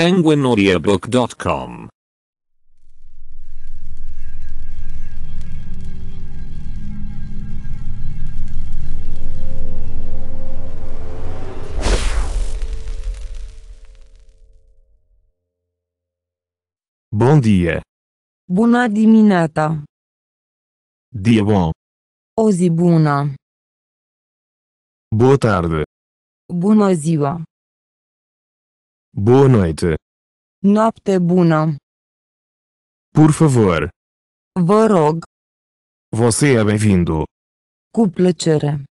penguinaudiobook.com Bom dia. Bună dimineața. Dia bom. O zi bună. Boa tarde. Bună ziua. Boa noite. Noite boa. Por favor. Vă rog. Você é bem-vindo. Cu plăcere.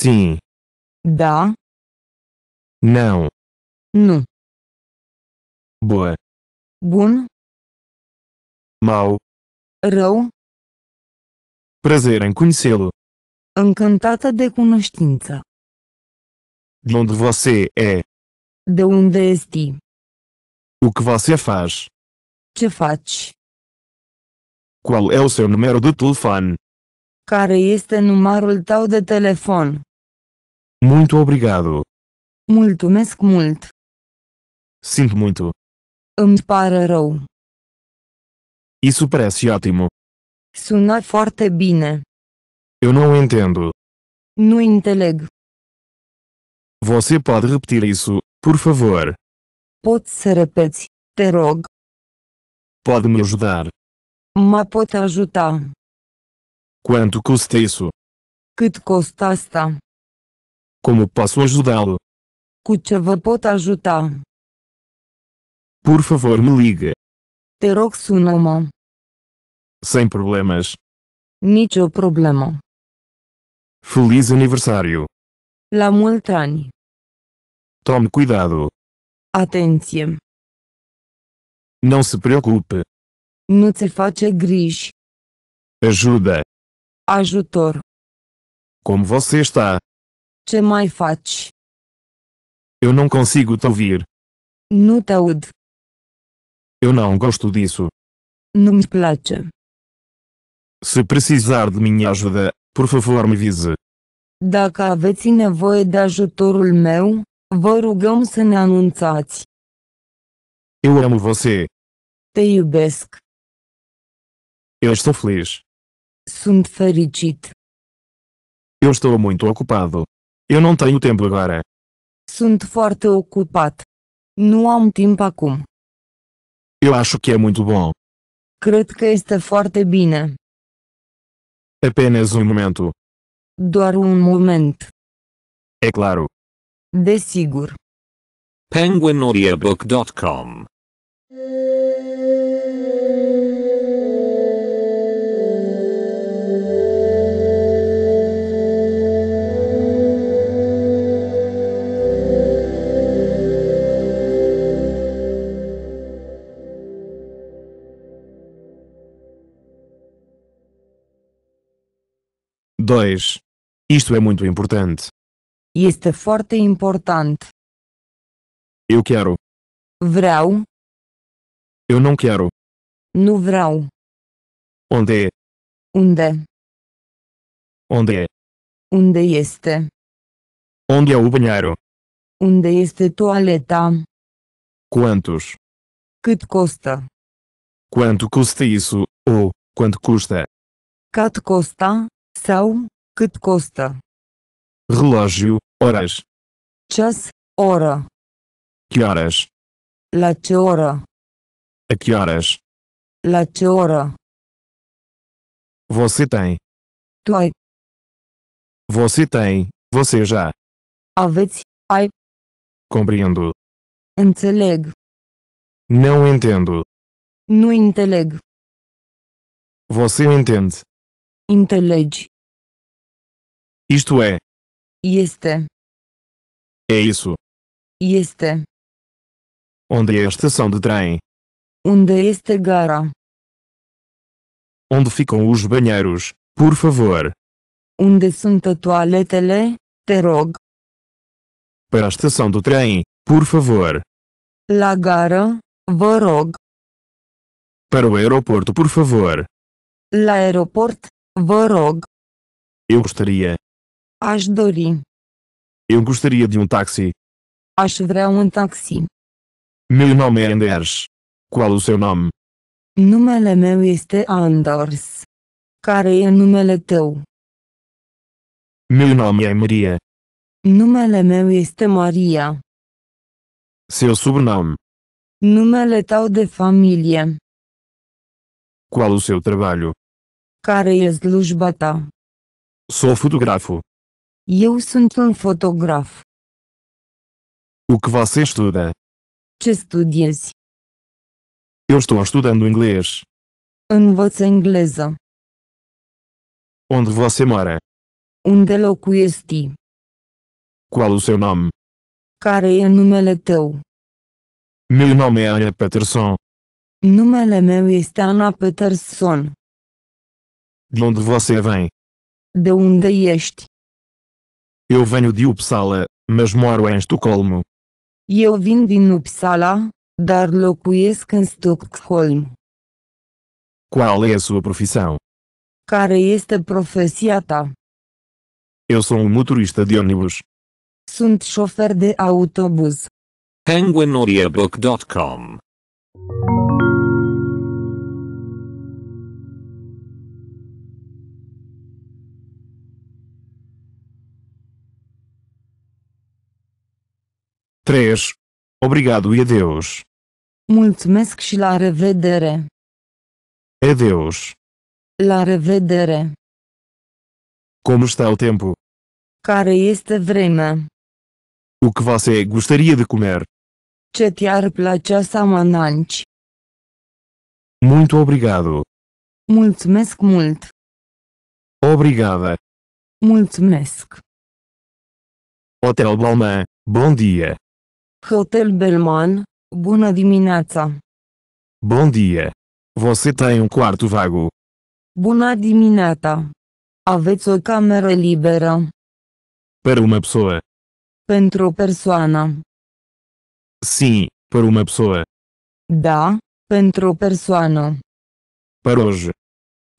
Sim. Da. Não. Nu. Boa. Bun. Mau. Rău. Prazer em conhecê-lo. Encantada de cunoștință. De onde você é? De unde este? O que você faz? Te faci? Qual é o seu número de telefone? Care este é numărul tău de telefon? Muito obrigado. Mulțumesc mult. Sinto muito. Îmi pare rău. Isso parece ótimo. Sună é foarte bine. Eu não entendo. Nu înțeleg. Você pode repetir isso? Por favor. Pode ser a te rog. Pode me ajudar? Ma pode ajudar? Quanto custa isso? te custa asta? Como posso ajudá-lo? Cu ce pode ajudar? Por favor, me ligue. Te rog, Sem problemas. Nicho problema? Feliz aniversário. La mulți Tome cuidado. Atenție. Não se preocupe. Nu ți face griji. Ajuda. Ajutor. Como você está? Ce mai faci? Eu não consigo te ouvir. Nu te aud. Eu não gosto disso. Nu-mi place. Se precisar de minha ajuda, por favor me avise. Dacă aveți nevoie de ajutorul meu, Vă rugăm să ne anunțați. Eu amo você. Te iubesc. Eu estou feliz. Sunt fericit. Eu estou muito ocupado. Eu não tenho tempo agora. Sunt foarte ocupat. Nu am timp acum. Eu acho que é muito bom. Cred că este foarte bine. Apenas um momento. Doar um momento. É claro. Desigur. penguinaudiobook.com Dois. Isto é muito importante. Este e é importante. Eu quero. Verão. Eu não quero. No verão. Onde é? Onde? Onde é? Unde é este? Onde é o banheiro? Onde é este toaleta? Quantos? Que te custa? Quanto custa isso, ou, quanto custa? Que te custa? São? Que te custa? relógio, horas. chas, hora. Que horas? La ce A que horas? La ce Você tem. Tu Você tem, você já. Aveți, ai. Compreendo. Înțeleg. Não entendo. Nu înțeleg. Você entende. Înțelegi. Isto é, este. É isso. Este. Onde é a estação de trem? Onde é esta gara? Onde ficam os banheiros, por favor? Onde são toaletele, te rog? Para a estação do trem, por favor. La gara, vă rog. Para o aeroporto, por favor. La aeroporto, vă rog. Eu gostaria, Aș Eu gostaria de um táxi. Aș vrea um táxi. Meu nome é Anders. Qual o seu nome? Numele meu este é Anders. Care e é numele teu? Meu nome é Maria. Numele meu este é Maria. Seu sobrenome? Numele tău de família. Qual o seu trabalho? Care de slujba ta? Sou fotógrafo. Eu sunt un fotograf. O que você estuda? Ce studiezi? Eu estou estudando inglês. Învăță engleză. Onde você mora? Unde locuiești? Qual o seu nome? Care e numele tău? Meu nome é Ana Peterson. Numele meu este Ana Peterson. De onde você vem? De unde ești? Eu venho de Uppsala, mas moro em Estocolmo. Eu vim de Uppsala, dar locuiesc em Estocolmo. Qual é a sua profissão? Cara, esta profesia ta? Tá. Eu sou um motorista de ônibus. Sunt chofer de autobus. Penguinaudiabook.com 3. Obrigado e adeus. Mulțumesc și la revedere. Adeus. La revedere. Como está o tempo? Cara, este vremea? O que você gostaria de comer? Ce te-ar plăcea să mănânci? Muito obrigado. Mulțumesc mult. Obrigada. Mulțumesc. Hotel Balmain, bom dia. Hotel Belman, bună dimineața! Bom dia! Você tem um quarto vago? Bună dimineața! Aveți o cameră liberă. Per uma pessoa. Pentru o persoană. Sim, per uma pessoa. Da, pentru o persoană. Per hoje.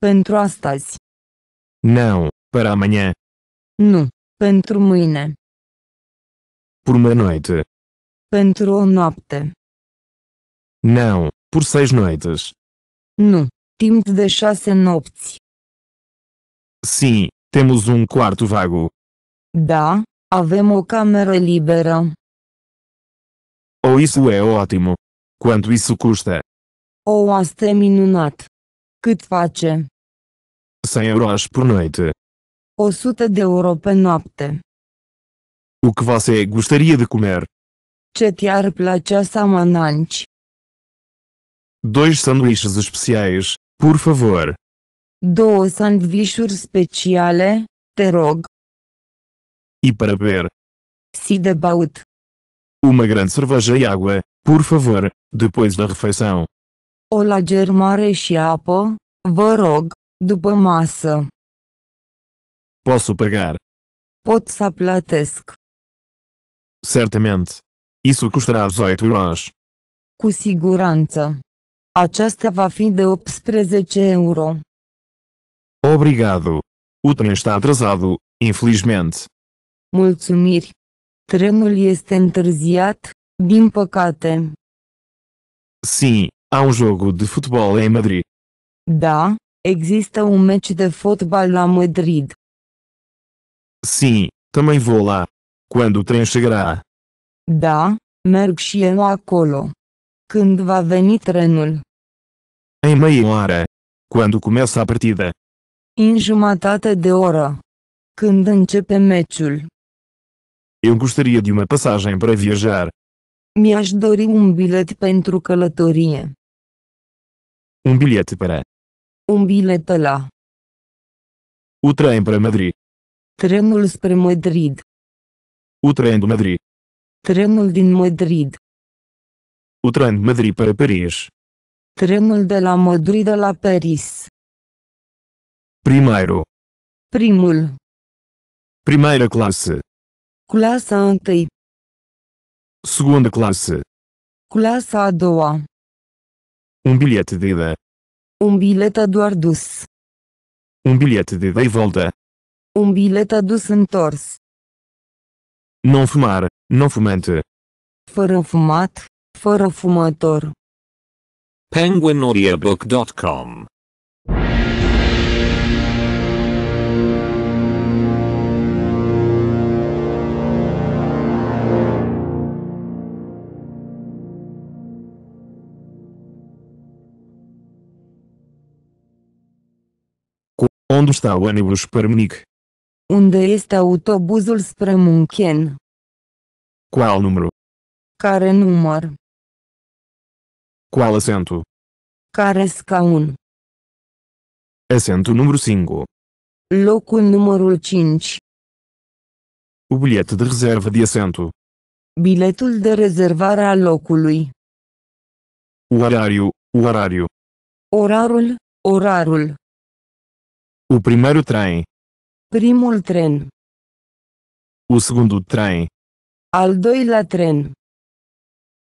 Pentru astăzi. Não, para amanhã. Nu, pentru mâine. Por uma noite. Panteronopta. Não, por seis noites. Não, time de deixasse nopte. Sim, temos um quarto vago. Dá, avemo câmara liberam. Oh isso é ótimo. Quanto isso custa? Oh asta minunat. Cât face? 100 euros por noite. 100 de euro pe noapte. O que você gostaria de comer? Ce te-ar plăcea să mănânci? Dois sanduíches especiais, por favor. Două sandvișuri speciale, te rog. E para beber. Si de baut. Uma grande cerveja e água, por favor, depois da refeição. O lager mare și apă, vă rog, după masă. Posso pagar? Pot să plătesc. Certamente. Isso custará 18 euros. Cu siguranță. Aceasta va fi de 18 euro. Obrigado. O trem está atrasado, infelizmente. Mulțumiri. Trenul este întârziat, din păcate. Sim, há um jogo de futebol em Madrid. Da, existe um match de futebol la Madrid. Sim, também vou lá. Quando o trem chegará? Da, merg și eu acolo. Când va veni trenul? Ei mai oare? Când começa a partida? În jumătate de oră. Când începe meciul? Eu gostaria de uma passagem para viajar. Mi-aș dori un bilet pentru călătorie. Un um bilet para. Un bilet la. O trem para Madrid. Trenul spre Madrid. O trem do Madrid. Tramul de Madrid. O trem de Madrid para Paris. Tramul de la Madrid la Paris. Primeiro. Primul. Primeira classe. Classe ante. Segunda classe. Classe a doa. Um bilhete de ida. Um bilhete do ardus. Um bilhete de ida e volta. Um bilhete do Santorce. Não fumar. non fumante. Fără fumat, fără fumător. penguinaudiobook.com Unde este autobuzul spre Munchen? Qual número? Cara número. Qual assento? Cara scaun. Assento número 5. Locul número 5. O bilhete de reserva de assento. Biletul de reservar a locului. O horário, o horário. Horarul, horarul. O primeiro trem. Primul tren. O segundo trem. Al doilea tren.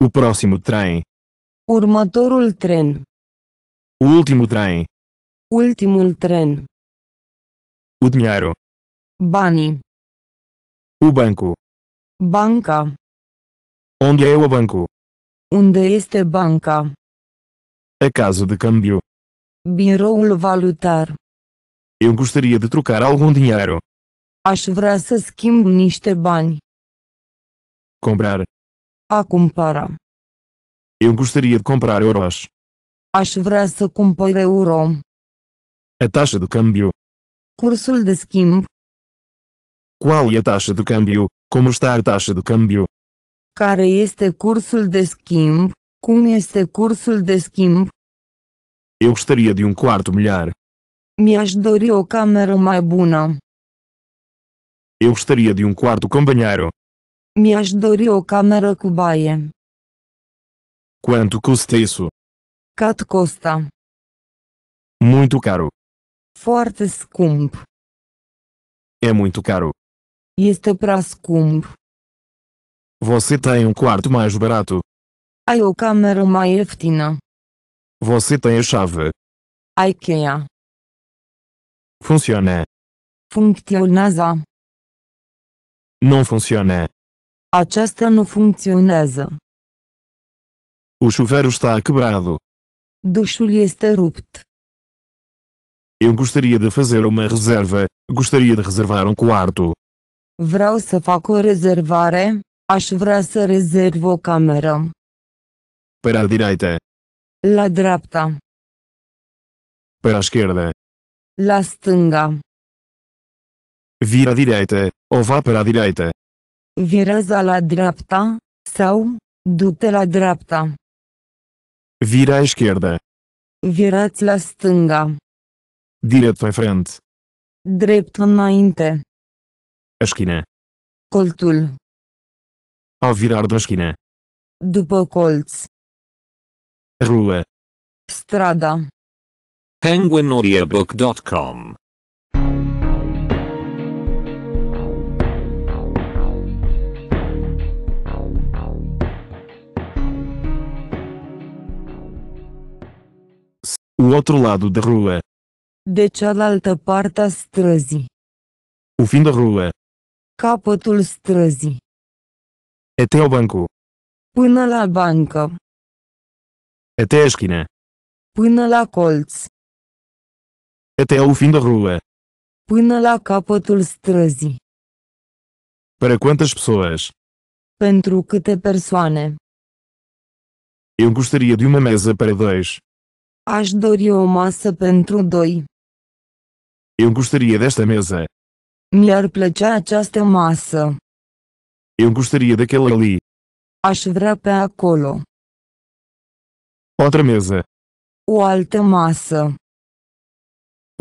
O próximo trem. Următorul tren. O último trem. Ultimul tren. O dinheiro. Bani. O banco. Banca. Onde é o banco? Unde este banca? A casa de câmbio. Biroul valutar. Eu gostaria de trocar algum dinheiro. Aș vrea să schimb niște bani. Comprar. A comprar. Eu gostaria de comprar euros. Aș vrea să cumpăr euro. A taxa de câmbio. curso de skimp. Qual é a taxa de câmbio? Como está a taxa de câmbio? cara este curso de skimp. com este curso de skimp. Eu gostaria de um quarto milhar. me ajudou dori o cameră mai Eu gostaria de um quarto com banheiro me ajudaria o Câmara Cobaia. Quanto custa isso? Quanto custa. Muito caro. Forte scump. É muito caro. Isto é para scump. Você tem um quarto mais barato? Ai o câmara mais fina. Você tem a chave? Ai quem a? É? Funciona. Funciona. Não funciona. Aceasta nu funcționează. O chuveiro está quebrado. Dușul este rupt. Eu gostaria de fazer uma reserva. Gostaria de reservar um quarto. Vreau să fac o rezervare. Aș vrea să rezerv o cameră. Para a direita. La dreapta. Para a esquerda. La stânga. Vira a direita, ou vá para a direita. Virează la dreapta, sau, du-te la dreapta. Vira esquerda. Virați la stânga. Direct în frente. Drept înainte. Eschine. Coltul. A virar de eschine. După colț. Rua. Strada. penguinaudiebook.com O outro lado da rua. De deci cealaltă parte a străzii. O fim da rua. Capătul străzii. Até o banco. Până la bancă. Até a esquina. Până la colț. Até o fim da rua. Până la capătul străzii. Para quantas pessoas? Pentru câte persoane? Eu gostaria de uma mesa para dois. Aș dori o masă pentru doi. Eu gostaria desta mesa. Mi-ar plăcea această masă. Eu gostaria daquela ali. Aș vrea pe acolo. Outra mesa. O altă masă.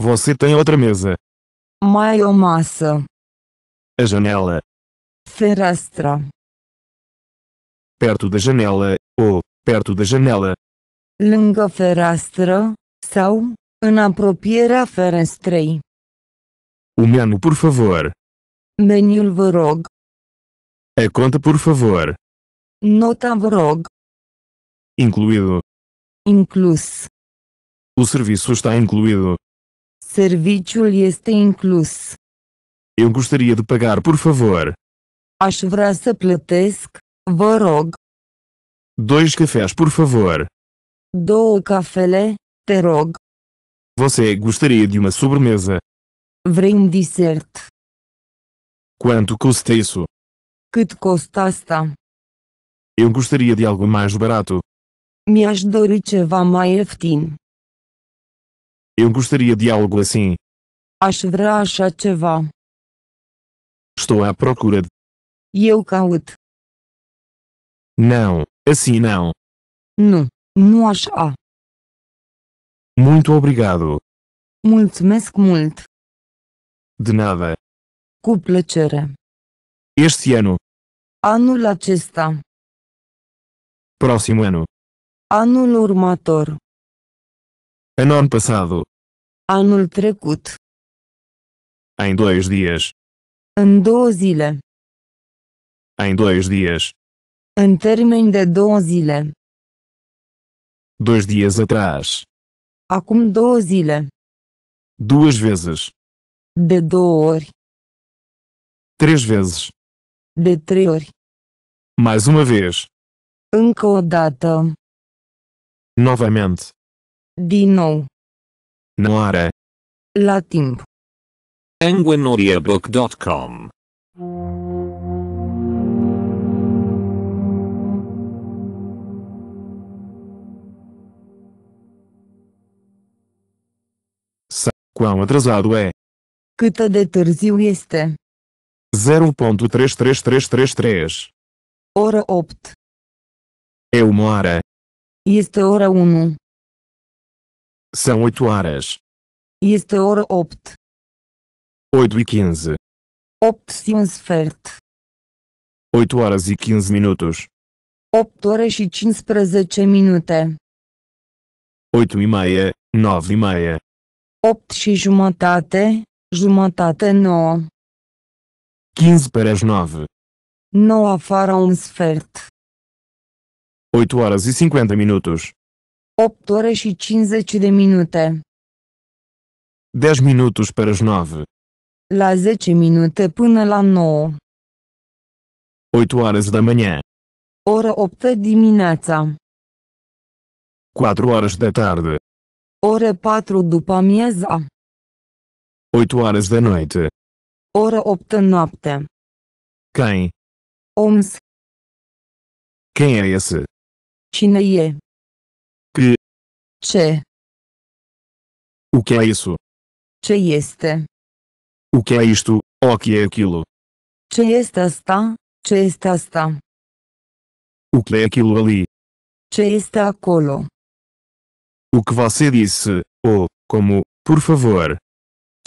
Você tem outra mesa. Mai o masă. A janela. Fereastra. Perto da janela, ou perto da janela lângă fereastră, sau, în apropierea ferestrei. O menu, por favor. Meniul vă rog. A conta, por favor. Nota vă rog. Incluído. Inclus. O serviço está incluído. Serviciul este inclus. Eu gostaria de pagar, por favor. Aș vrea să plătesc, vă rog. Dois cafés, por favor. Două cafele, te rog. Você gostaria de uma sobremesa? Vrei um dessert. Quanto custa isso? te custa asta? Eu gostaria de algo mais barato. Me aș dori ceva mai ieftin. Eu gostaria de algo assim. Aș vrea așa ceva. Estou à procura de. Eu caut. Não, assim não. Não. Nós a. Muito obrigado. Mulțumesc mult. De nada. Cu plăcere. Este ano. Anul acesta. Próximo ano. Anul următor. Ano passado. Anul trecut. Em dois dias. andozila două zile. Em dois dias. În termen de două zile. Dois dias atrás. Acum două zile. Duas vezes. De două ori. Três vezes. De trei ori. Mais uma vez. Încă o dată. Novamente. Din nou. Na hora. La timp. Quão atrasado é? Cât de târziu este? 0.33333 Ora 8. É uma hora. Este ora 1. São 8 horas. Este ora 8. 8 e 15. 8 și sfert. 8 horas e 15 minutos. 8 horas e 15 para minute. 8 e meia, 9 e meia, 8 și jumătate, jumătate 9. 15 9. 9 afară un sfert. 8 ore și 50 minute. 8 ore și 50 de minute. 10 minutos para as 9. La 10 minute până la 9. 8 horas da manhã. Ora 8 dimineața. 4 horas da tarde. Ore 4 după amiaza. 8 horas de noite. Ora 8 noapte. Cai. Oms. Cine e esse? Cine e? C. Ce? O que é isso? Ce este? O que é isto? O que é aquilo? Ce este asta? Ce este asta? O que é aquilo ali? Ce este acolo? O que você disse, ou, como, por favor.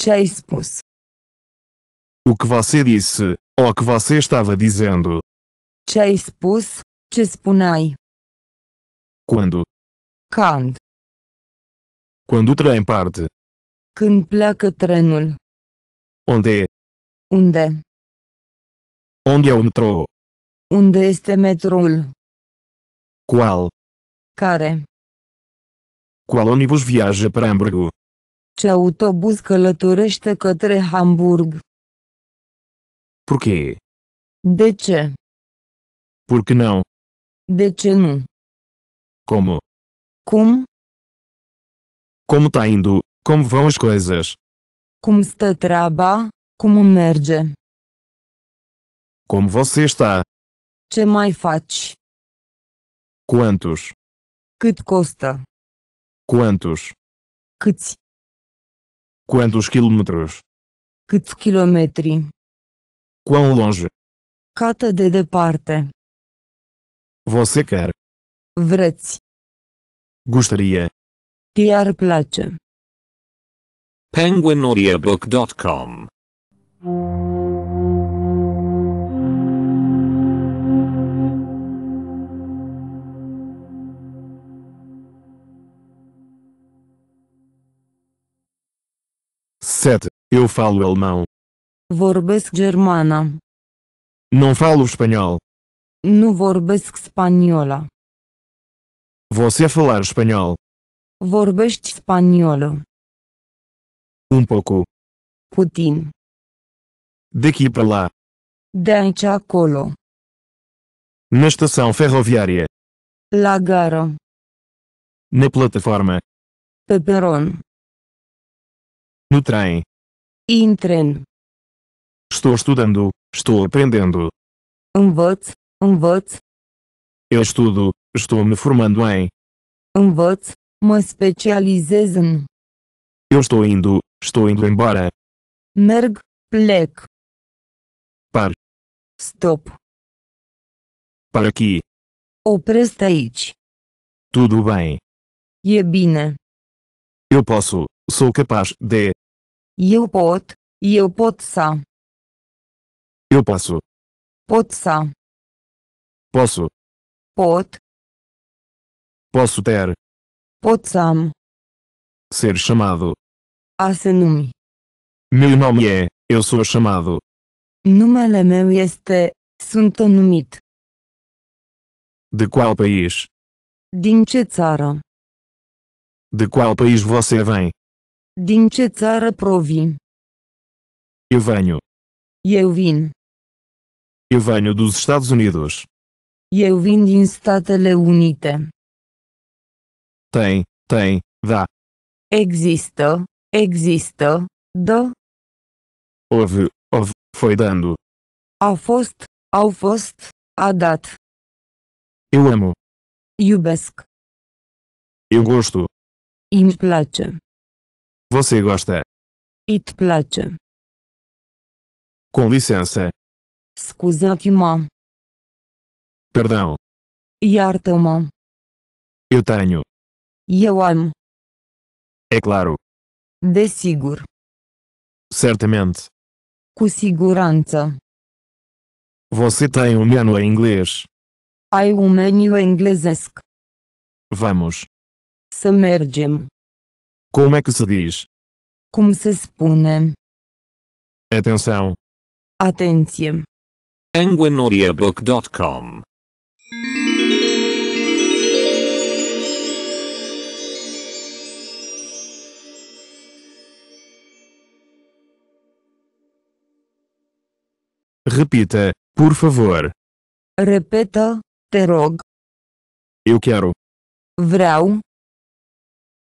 Chase-pos. O que você disse, ou o que você estava dizendo. Chase-pos, ce spuneai. Quando? Când. Quando o trem parte. Când pleacă trenul. Onde Onde? É? Unde? Onde é o metrô? Onde este metrul? Qual? Care? Qual ônibus viaja para Hamburgo? Ce autobuz călătorește către Hamburg? Por quê? De ce? Por que não? De ce nu? Como? Cum? Como tá indo? Como vão as coisas? Cum stă treaba? Como merge? Como você está? Ce mai faci? Quantos? Cât custa? Quantos? Câți? Quantos quilômetros? Câți kilometri? Quão longe? Cata de departe? Você quer? Vreți? Gostaria? Te-ar place? Eu falo alemão. Vorbesc germana. Não falo espanhol. Nu vorbesc spaniola. Você falar espanhol. Vorbești spaniolo. Um pouco. Putin. Daqui para lá. De aici acolo. Na estação ferroviária. La gara. Na plataforma. Peperon. No trem. Intren. Estou estudando, estou aprendendo. Um vote, um vote. Eu estudo, estou me formando em. Um vote, uma specializez Eu estou indo, estou indo embora. Merg, plec. Par. Stop. Para aqui. O aici. Tudo bem. E bina. Eu posso, sou capaz de. Eu pot, eu pot să. Eu posso. Pot Posso. Pot. Posso ter. Pot Ser chamado. Asenumi. Meu nome é, eu sou chamado. Numele meu este, sunt numit. De qual país? Din ce țară? De qual país você vem? Din ce țară provin? Eu venho. Eu vin. Eu venho dos Estados Unidos. Eu vin din Statele Unite. Tem, tem, da. Există, există, Da. Houve, houve, foi dando. A fost, au fost, a dat. Eu amo. Iubesc. Eu gosto. Îmi place. Você gosta? It place. Com licença. Scuzați-mă. Perdão. Iartă-mă. Eu tenho. Eu amo. É claro. sigur. Certamente. Com segurança. Você tem um menu em inglês. Ai um menu em inglesesc. Vamos. Să mergem. Como é que se diz? Como se spune? Atenção. Atenção! Angwinaudiobook.com Repita, por favor. Repita? te Eu quero. Vreau,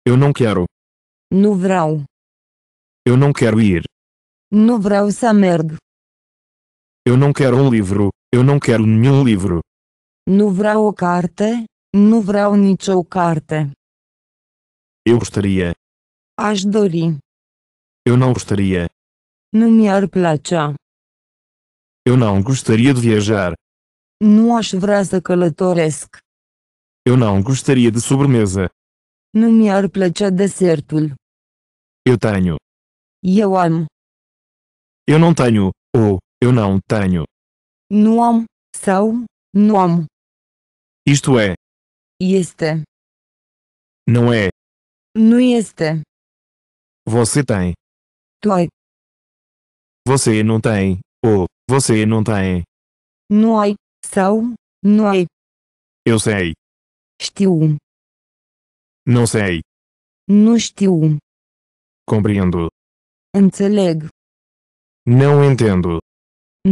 Eu não quero. No verão. Eu não quero ir. No verão Samerg. Eu não quero um livro, eu não quero nenhum livro. No verão carta, no verão Nietzsche a carta. Eu gostaria. As dori. Eu não gostaria. No miar ar Eu não gostaria de viajar. No aș vrea să Eu não gostaria de sobremesa. Nu mi-ar plăcea desertul. Eu tenho. Eu am. Eu não tenho, ou, eu não tenho. Nu am, sau, nu am. Isto é. Este. Não é. Nu este. Você tem. Tu ai. Você não tem, ou, você não tem. Nu ai, sau, nu ai. Eu sei. Știu não sei. Nu știu. Compreendo. Înțeleg. Não entendo.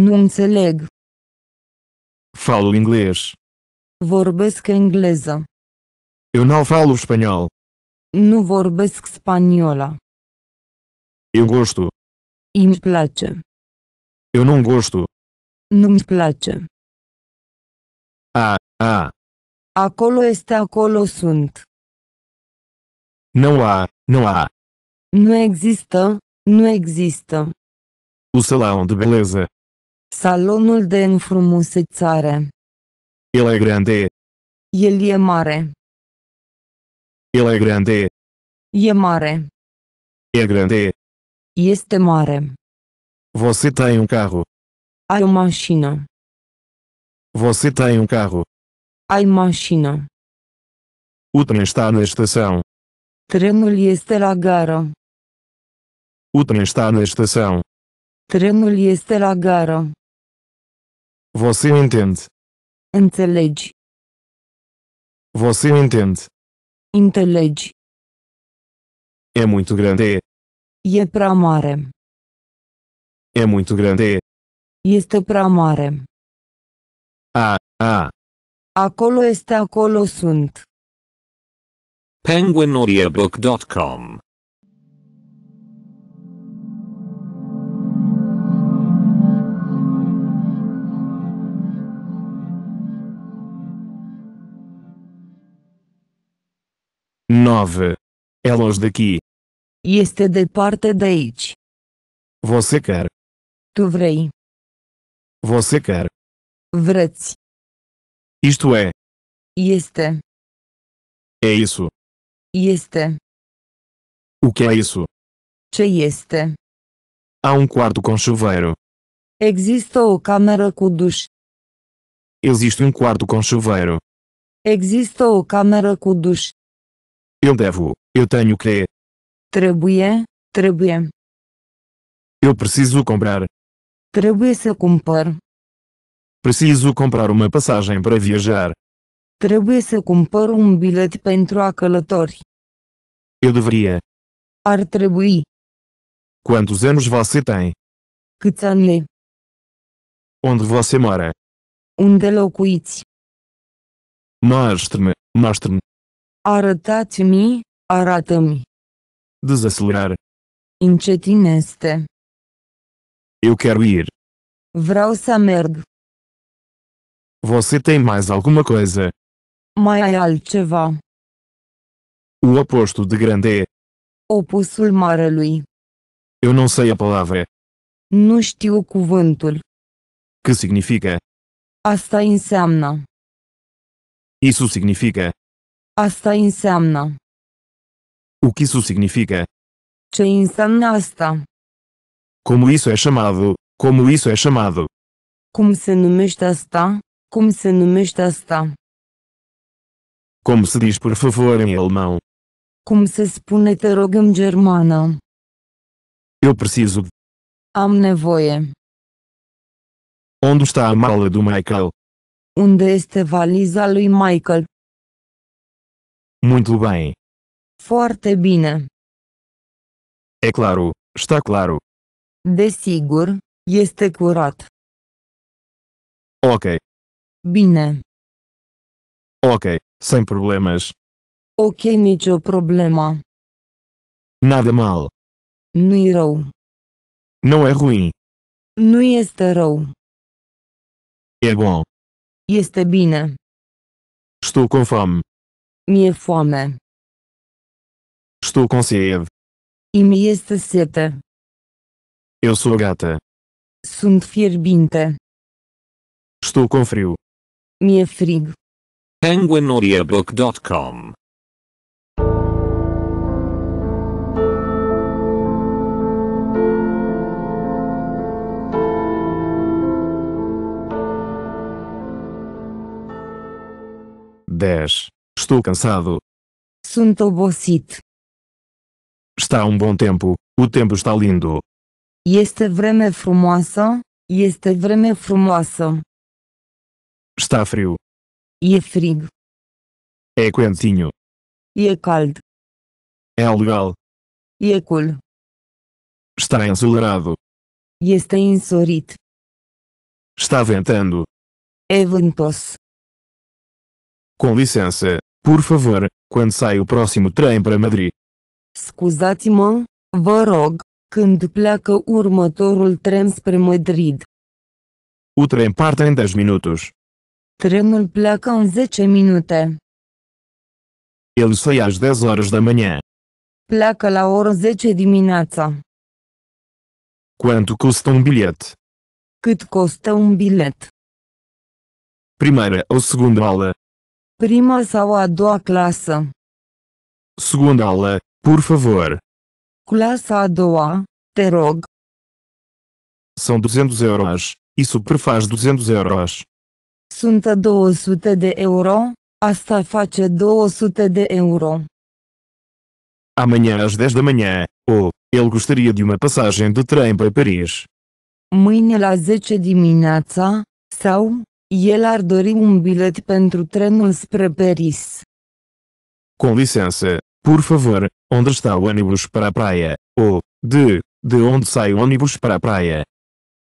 Não înțeleg. Falo inglês. Vorbesc engleză. Eu não falo espanhol. Nu vorbesc spaniola. Eu gosto. Îmi place. Eu não gosto. Nu-mi place. A, ah, a. Ah. Acolo este, acolo sunt. Não há, não há. Não existam, não existam. O salão de beleza. Salonul de înfrumusețare. Ele é grande. Ele é mare. Ele é grande. E é mare. É grande. Este mare. Você tem um carro. Ai uma mașină. Você tem um carro. Ai mașină. O trem está na estação. Trenul este la gara. O trem está na estação. Trenul este la gara. Você entende? Înțelegi. Você entende? Înțelegi. É muito grande. E pra mare. É muito grande. Este pra mare. A, a. Acolo este acolo sunt. penguinaudiobook.com Nove. É Elas daqui. e esta é da porta da IT. Você quer. Tu verei. Você quer. Vreți. Isto é. e esta É isso. Este. O que é isso? Ce é este? Há um quarto com chuveiro. Existe o cameră duș. Existe um quarto com chuveiro. Existe o cameră duș. Eu devo, eu tenho que. Trebuie, trebuie. Eu preciso comprar. Trebuie să cumpăr. Preciso comprar uma passagem para viajar. Trebuie să cumpăr un bilet pentru a călători. Eu deveria. Ar trebui. Quantos anos você tem? Câți ani Onde você mora? Unde locuiți? Mostre-me, mostre-me. Arătați-mi, arată-mi. Desacelerar. Încetineste. Eu quero ir. Vreau să merg. Você tem mais alguma coisa? Mai ai altceva. O oposto de grande é. Opusul marelui. Eu não sei a palavra. Nu știu cuvântul. Que significa? Asta înseamnă. Isso significa? Asta înseamnă. O que isso significa? Ce înseamnă asta? Como isso é chamado? Como isso é chamado? Cum se numește asta? Cum se numește asta? Como se diz por favor em alemão? Como se spune te rog germana? Eu preciso de... Am nevoie. Onde está a mala do Michael? Onde está a valiza lui Michael? Muito bem. Forte bine. É claro, está claro. sigur, este curat. Ok. Bine. Ok. Sem problemas. Ok, nicio problema. Nada mal. Nu-i rău. Não é ruim. Nu este rău. É bom. Este bine. Estou com fome. Minha fome. Estou com sede. E me este seta. Eu sou gata. Sunt fierbinte. Estou com frio. Minha frigo penguinaudiobook.com Dez. Estou cansado. Sunto bosit. Está um bom tempo, o tempo está lindo. Este vreme E esta vreme frumoasă. Está frio, e é frigo. É quentinho. E é caldo. É legal. E é cool. Está ensolarado. E está ensorito. Está ventando. É ventoso. Com licença, por favor, quando sai o próximo trem para Madrid? Scuzați-mă, vă rog, când pleacă următorul trem spre Madrid. O trem parte em 10 minutos. Tremul placa în 10 Ele sai às 10 horas da manhã. Pleacă la ora 10 dimineața. Quanto custa um bilhete? Cât custa um bilhete? Primeira ou segunda aula? Prima sau a doua classe. Segunda aula, por favor. Classe a doua, te rog. São 200 euros. Isso prefaz 200 euros. sunt 200 de euro, asta face 200 de euro. Amanhã às 10 da manhã, oh, ele gostaria de uma passagem de trem para Paris. Mâine la 10 dimineața, sau, el ar dori un bilet pentru trenul spre Paris. Com licença, por favor, onde está o ônibus para a praia? Ou, oh, de, de onde sai o ônibus para a praia?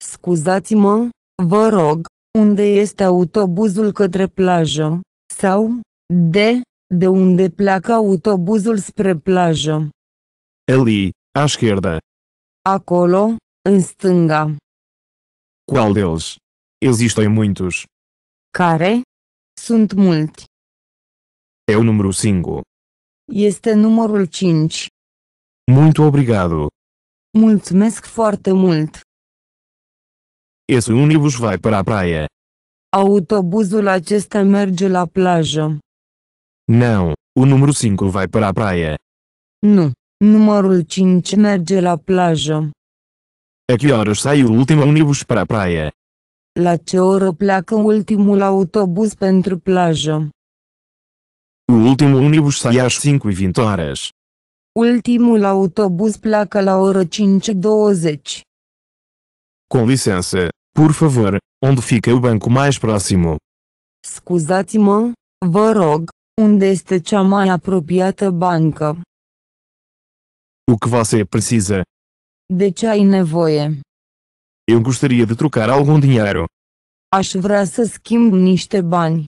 Scuzați-mă, vă rog, unde este autobuzul către plajă, sau, D, de unde pleacă autobuzul spre plajă. Ali, à esquerda. Acolo, în stânga. Qual deles? Existem muitos. Care? Sunt mulți. É o número 5. Este número 5. Muito obrigado. Mulțumesc foarte mult. Esse ônibus vai para a praia. Autobuzul acesta merge la plajă. Não, o número 5 vai para a praia. Nu, número 5 merge la plajă. A que horas sai o último ônibus para a praia? La ce oră pleacă ultimul autobuz pentru plajă? O último ônibus sai às 5 e 20 horas. Ultimul autobuz pleacă la ora 5.20. Com licença, por favor, onde fica o banco mais próximo? Scuzați-mă, vă rog, onde está a mais apropriada banca? O que você precisa? De ce ai nevoie? Eu gostaria de trocar algum dinheiro. Aș vrea să schimb niște bani.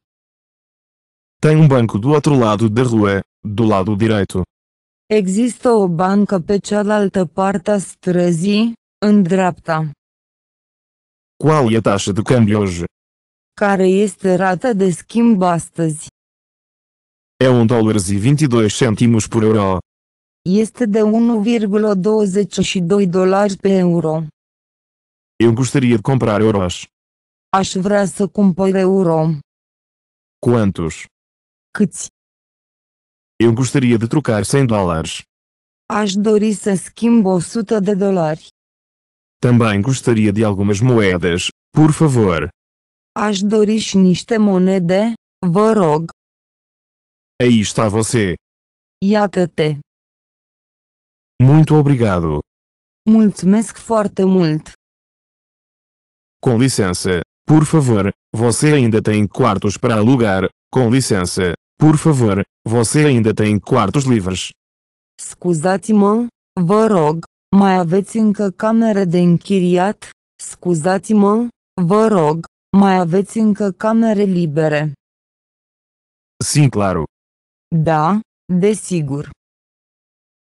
Tem um banco do outro lado da rua, do lado direito. Există o bancă pe cealaltă parte a străzii, în dreapta. Qual é a taxa de câmbio hoje? Cara, este rata de schimb astăzi? É 1 dólares e 22 cêntimos por euro. Este de 1,22 dólares por euro. Eu gostaria de comprar euros. Aș vrea să cumpăr euro. Quantos? Câți? Eu gostaria de trocar 100 dólares. Aș dori să schimb 100 de dólar. Também gostaria de algumas moedas, por favor. As dores și moneda, Vorog. Aí está você. Iată-te. Muito obrigado. que forte muito. Com licença, por favor, você ainda tem quartos para alugar. Com licença, por favor, você ainda tem quartos livres. Scusatimon, Vorog. Mai aveți încă camere de închiriat? Scuzați-mă, vă rog, mai aveți încă camere libere? Sim, claro. Da, desigur.